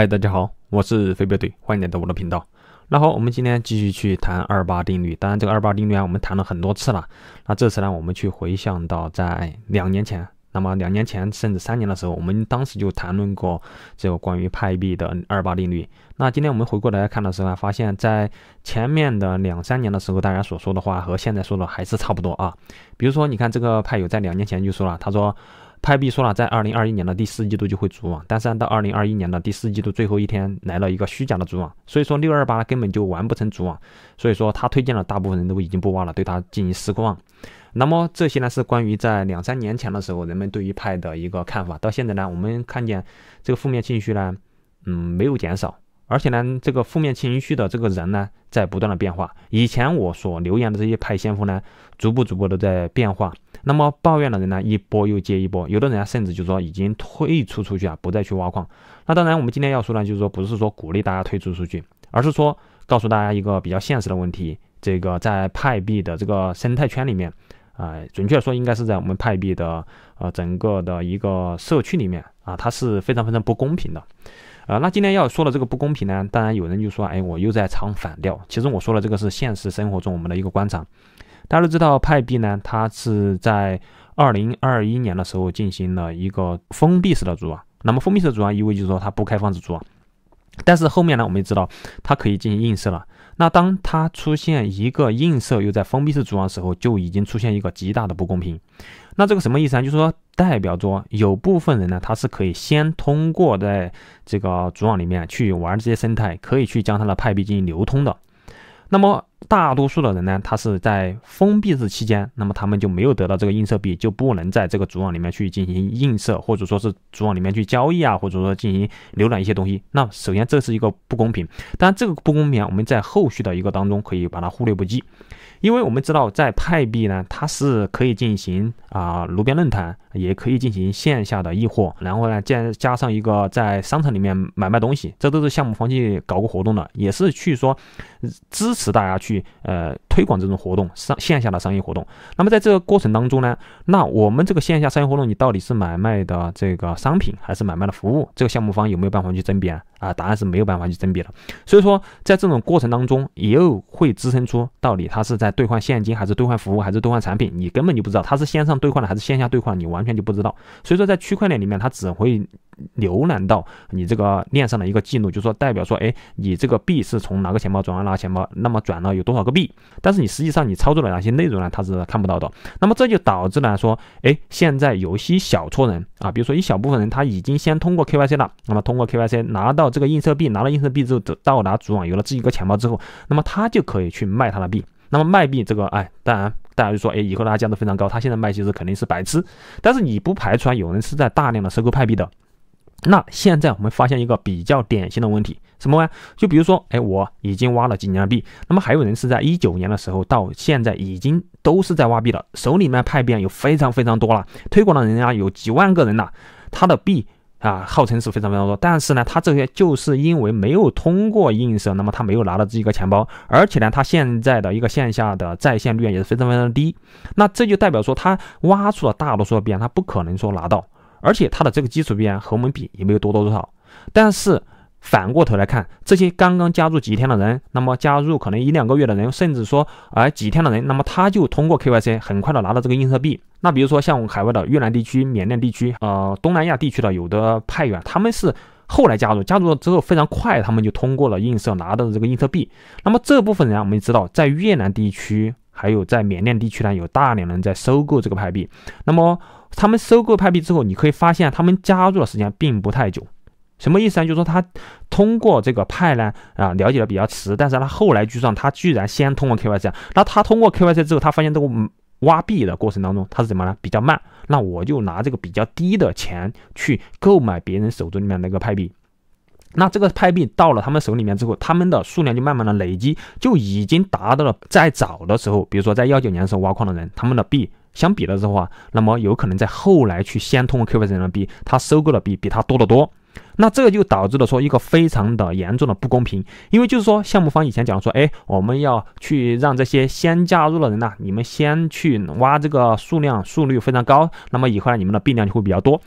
嗨，大家好，我是飞镖队，欢迎来到我的频道。那好，我们今天继续去谈二八定律。当然，这个二八定律啊，我们谈了很多次了。那这次呢，我们去回想到在两年前，那么两年前甚至三年的时候，我们当时就谈论过这个关于派币的二八定律。那今天我们回过来看的时候啊，发现在前面的两三年的时候，大家所说的话和现在说的还是差不多啊。比如说，你看这个派友在两年前就说了，他说。派币说了，在二零二一年的第四季度就会组网，但是按到二零二一年的第四季度最后一天来了一个虚假的组网，所以说六二八根本就完不成组网，所以说他推荐了大部分人都已经不挖了，对他进行失望。那么这些呢是关于在两三年前的时候，人们对于派的一个看法，到现在呢我们看见这个负面情绪呢，嗯没有减少，而且呢这个负面情绪的这个人呢在不断的变化，以前我所留言的这些派先锋呢，逐步逐步都在变化。那么抱怨的人呢，一波又接一波，有的人啊，甚至就说已经退出出去啊，不再去挖矿。那当然，我们今天要说呢，就是说不是说鼓励大家退出出去，而是说告诉大家一个比较现实的问题：这个在派币的这个生态圈里面，啊，准确说应该是在我们派币的呃整个的一个社区里面啊，它是非常非常不公平的。呃，那今天要说的这个不公平呢，当然有人就说，哎，我又在唱反调。其实我说的这个是现实生活中我们的一个观察。大家都知道，派币呢，它是在二零二一年的时候进行了一个封闭式的组网。那么封闭式的组网意味就是说它不开放式组网。但是后面呢，我们也知道它可以进行映射了。那当它出现一个映射又在封闭式组网的时候，就已经出现一个极大的不公平。那这个什么意思啊？就是说代表着有部分人呢，他是可以先通过在这个组网里面去玩这些生态，可以去将它的派币进行流通的。那么，大多数的人呢，他是在封闭日期间，那么他们就没有得到这个映射币，就不能在这个主网里面去进行映射，或者说是主网里面去交易啊，或者说进行浏览一些东西。那首先这是一个不公平，当然这个不公平，我们在后续的一个当中可以把它忽略不计。因为我们知道，在派币呢，它是可以进行啊，炉边论坛，也可以进行线下的易货，然后呢，加加上一个在商场里面买卖东西，这都是项目方去搞过活动的，也是去说支持大家去呃推广这种活动，商线下的商业活动。那么在这个过程当中呢，那我们这个线下商业活动，你到底是买卖的这个商品，还是买卖的服务？这个项目方有没有办法去甄别啊？啊，答案是没有办法去甄别的。所以说，在这种过程当中，也有会滋生出到底它是在。兑换现金还是兑换服务还是兑换产品，你根本就不知道它是线上兑换的还是线下兑换，你完全就不知道。所以说在区块链里面，它只会浏览到你这个链上的一个记录，就是说代表说，哎，你这个币是从哪个钱包转到哪个钱包，那么转了有多少个币。但是你实际上你操作了哪些内容呢？它是看不到的。那么这就导致了说，哎，现在有些小撮人啊，比如说一小部分人他已经先通过 KYC 了，那么通过 KYC 拿到这个映射币，拿了映射币之后到达主网，有了自己一个钱包之后，那么他就可以去卖他的币。那么卖币这个，哎，当然大家就说，哎，以后大家降得非常高，他现在卖其实肯定是白吃。但是你不排除有人是在大量的收购派币的。那现在我们发现一个比较典型的问题，什么玩意？就比如说，哎，我已经挖了几年的币，那么还有人是在一九年的时候到现在已经都是在挖币了，手里面派币有非常非常多了，推广的人家有几万个人了，他的币。啊，号称是非常非常多，但是呢，他这些就是因为没有通过映射，那么他没有拿到这一个钱包，而且呢，他现在的一个线下的在线率也是非常非常低，那这就代表说他挖出了大多数的币，他不可能说拿到，而且他的这个基础币和我们比也没有多多少，但是反过头来看，这些刚刚加入几天的人，那么加入可能一两个月的人，甚至说啊几天的人，那么他就通过 KYC 很快的拿到这个映射币。那比如说像海外的越南地区、缅甸地区，呃，东南亚地区的有的派员，他们是后来加入，加入了之后非常快，他们就通过了映射拿到了这个映射币。那么这部分人，我们也知道，在越南地区还有在缅甸地区呢，有大量人在收购这个派币。那么他们收购派币之后，你可以发现他们加入的时间并不太久。什么意思呢？就是说他通过这个派呢，啊，了解的比较迟，但是他后来居上，他居然先通过 KYC。那他通过 KYC 之后，他发现这个。挖币的过程当中，它是怎么呢？比较慢，那我就拿这个比较低的钱去购买别人手中里面那个派币，那这个派币到了他们手里面之后，他们的数量就慢慢的累积，就已经达到了在早的时候，比如说在幺九年时候挖矿的人，他们的币相比的时候啊，那么有可能在后来去先通过 Q 币人的币，他收购的币比他多得多。那这个就导致了说一个非常的严重的不公平，因为就是说项目方以前讲说，哎，我们要去让这些先加入的人呢，你们先去挖这个数量、速率非常高，那么以后呢，你们的币量就会比较多。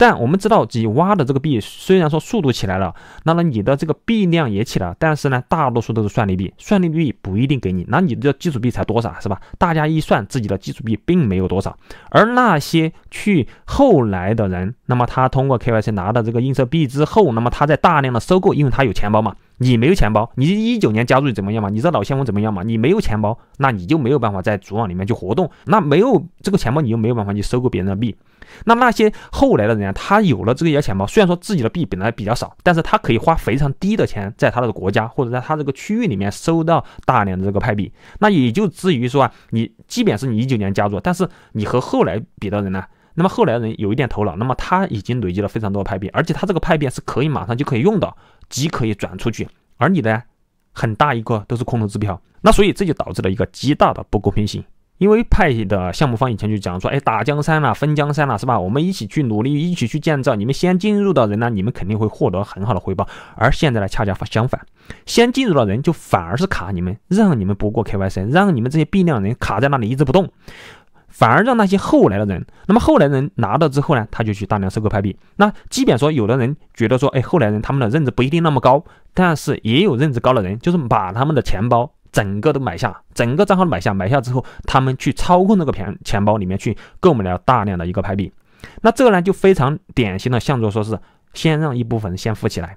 但我们知道，你挖的这个币，虽然说速度起来了，那么你的这个币量也起来，但是呢，大多数都是算力币，算力币不一定给你。那你的基础币才多少，是吧？大家一算，自己的基础币并没有多少。而那些去后来的人，那么他通过 KYC 拿的这个映射币之后，那么他在大量的收购，因为他有钱包嘛。你没有钱包，你一九年加入怎么样嘛？你这老先锋怎么样嘛？你没有钱包，那你就没有办法在主网里面去活动，那没有这个钱包，你又没有办法去收购别人的币。那那些后来的人，他有了这个钱包，虽然说自己的币本来比较少，但是他可以花非常低的钱，在他的国家或者在他这个区域里面收到大量的这个派币。那也就至于说啊，你即便是你一九年加入，但是你和后来比的人呢？那么后来人有一点头脑，那么他已经累积了非常多的派币，而且他这个派币是可以马上就可以用的，即可以转出去。而你的很大一个都是空头支票。那所以这就导致了一个极大的不公平性，因为派的项目方以前就讲说，哎，打江山了，分江山了，是吧？我们一起去努力，一起去建造。你们先进入的人呢，你们肯定会获得很好的回报。而现在呢，恰恰相反，先进入的人就反而是卡你们，让你们不过 KYC，让你们这些币量人卡在那里一直不动。反而让那些后来的人，那么后来人拿到之后呢，他就去大量收购派币。那即便说有的人觉得说，哎，后来人他们的认知不一定那么高，但是也有认知高的人，就是把他们的钱包整个都买下，整个账号买下，买下之后，他们去操控这个钱钱包里面去购买了大量的一个派币。那这个呢，就非常典型的向着说是先让一部分人先富起来，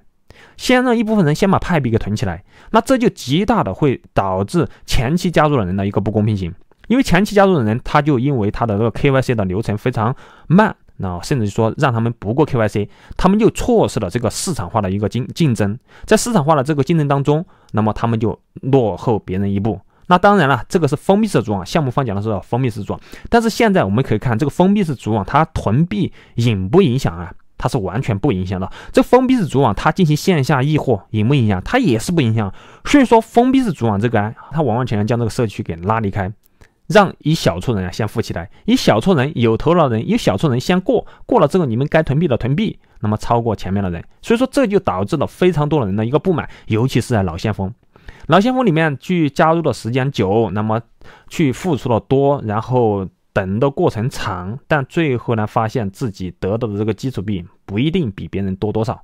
先让一部分人先把派币给囤起来。那这就极大的会导致前期加入的人的一个不公平性。因为前期加入的人，他就因为他的这个 KYC 的流程非常慢，那甚至说让他们不过 KYC，他们就错失了这个市场化的一个竞竞争。在市场化的这个竞争当中，那么他们就落后别人一步。那当然了，这个是封闭式组网，项目方讲的是封闭式组网，但是现在我们可以看这个封闭式组网，它囤币影不影响啊？它是完全不影响的。这封闭式组网它进行线下易货影不影响？它也是不影响。所以说封闭式组网这个，它完完全全将这个社区给拉离开。让一小撮人啊先富起来，一小撮人有头脑人，有小撮人先过过了之后，你们该囤币的囤币，那么超过前面的人，所以说这就导致了非常多的人的一个不满，尤其是在老先锋，老先锋里面去加入的时间久，那么去付出的多，然后等的过程长，但最后呢发现自己得到的这个基础币不一定比别人多多少。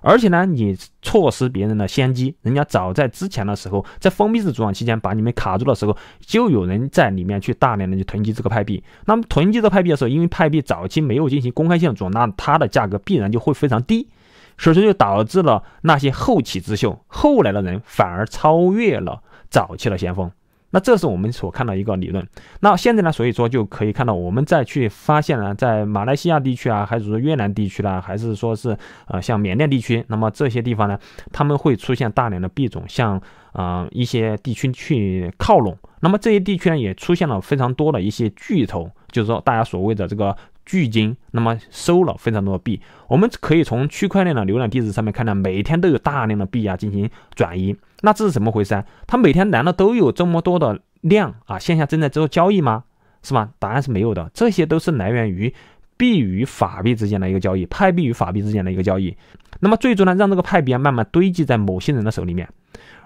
而且呢，你错失别人的先机，人家早在之前的时候，在封闭式主网期间把你们卡住的时候，就有人在里面去大量的去囤积这个派币。那么囤积这派币的时候，因为派币早期没有进行公开性转，那它的价格必然就会非常低，所以说就导致了那些后起之秀、后来的人反而超越了早期的先锋。那这是我们所看到一个理论。那现在呢，所以说就可以看到，我们再去发现呢，在马来西亚地区啊，还是说越南地区啦，还是说是呃像缅甸地区，那么这些地方呢，他们会出现大量的币种向嗯一些地区去靠拢。那么这些地区呢，也出现了非常多的一些巨头，就是说大家所谓的这个。巨鲸那么收了非常多的币，我们可以从区块链的浏览地址上面看到，每天都有大量的币啊进行转移，那这是怎么回事啊？它每天难道都有这么多的量啊？线下正在做交易吗？是吧？答案是没有的，这些都是来源于币与法币之间的一个交易，派币与法币之间的一个交易，那么最终呢，让这个派币啊慢慢堆积在某些人的手里面。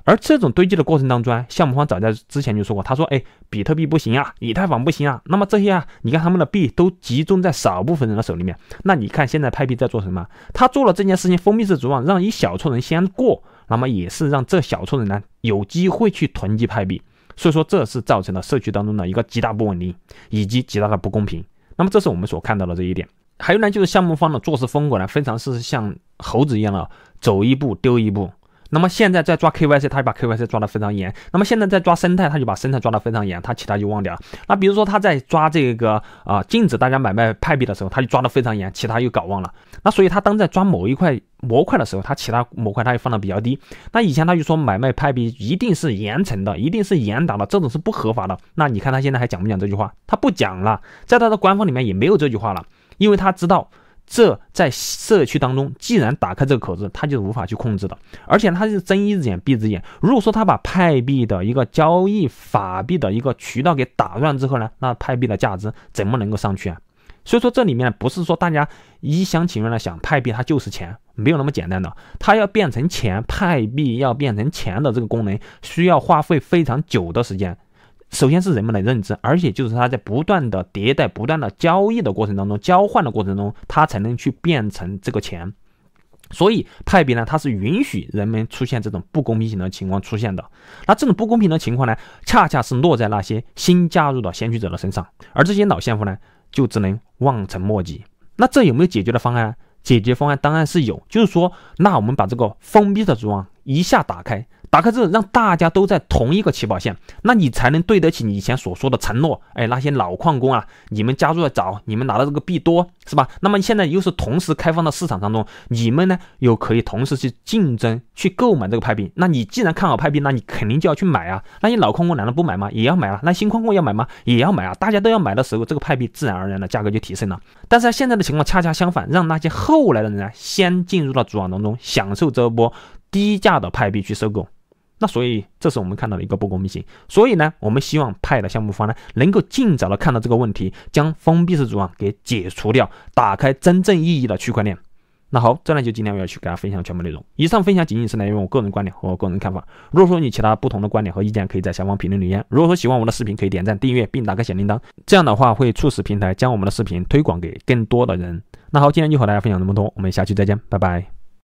而这种堆积的过程当中，项目方早在之前就说过，他说：“哎，比特币不行啊，以太坊不行啊，那么这些啊，你看他们的币都集中在少部分人的手里面。那你看现在派币在做什么？他做了这件事情，封闭式组网让一小撮人先过，那么也是让这小撮人呢有机会去囤积派币。所以说这是造成了社区当中的一个极大不稳定以及极大的不公平。那么这是我们所看到的这一点。还有呢，就是项目方的做事风格呢，非常是像猴子一样的走一步丢一步。”那么现在在抓 KYC，他就把 KYC 抓得非常严。那么现在在抓生态，他就把生态抓得非常严。他其他就忘掉了。那比如说他在抓这个啊禁止大家买卖派币的时候，他就抓得非常严，其他又搞忘了。那所以他当在抓某一块模块的时候，他其他模块他就放得比较低。那以前他就说买卖派币一定是严惩的，一定是严打的，这种是不合法的。那你看他现在还讲不讲这句话？他不讲了，在他的官方里面也没有这句话了，因为他知道。这在社区当中，既然打开这个口子，他就无法去控制的，而且他是睁一只眼闭一只眼。如果说他把派币的一个交易法币的一个渠道给打乱之后呢，那派币的价值怎么能够上去啊？所以说这里面不是说大家一厢情愿的想派币它就是钱，没有那么简单的。它要变成钱，派币要变成钱的这个功能，需要花费非常久的时间。首先是人们的认知，而且就是它在不断的迭代、不断的交易的过程当中、交换的过程中，它才能去变成这个钱。所以派币呢，它是允许人们出现这种不公平性的情况出现的。那这种不公平的情况呢，恰恰是落在那些新加入的先驱者的身上，而这些老先锋呢，就只能望尘莫及。那这有没有解决的方案？解决方案当然是有，就是说，那我们把这个封闭的组网。一下打开，打开之后让大家都在同一个起跑线，那你才能对得起你以前所说的承诺。哎，那些老矿工啊，你们加入的早，你们拿到这个币多，是吧？那么现在又是同时开放到市场当中，你们呢又可以同时去竞争去购买这个派币。那你既然看好派币，那你肯定就要去买啊。那些老矿工难道不买吗？也要买啊。那新矿工要买吗？也要买啊。大家都要买的时候，这个派币自然而然的价格就提升了。但是现在的情况恰恰相反，让那些后来的人啊先进入到主网当中，享受这一波。低价的派币去收购，那所以这是我们看到的一个不公平性。所以呢，我们希望派的项目方呢能够尽早的看到这个问题，将封闭式组网给解除掉，打开真正意义的区块链。那好，这呢就今天我要去给大家分享全部内容。以上分享仅仅是来源于我个人观点和我个人看法。如果说你其他不同的观点和意见，可以在下方评论留言。如果说喜欢我的视频，可以点赞、订阅并打开小铃铛，这样的话会促使平台将我们的视频推广给更多的人。那好，今天就和大家分享这么多，我们下期再见，拜拜。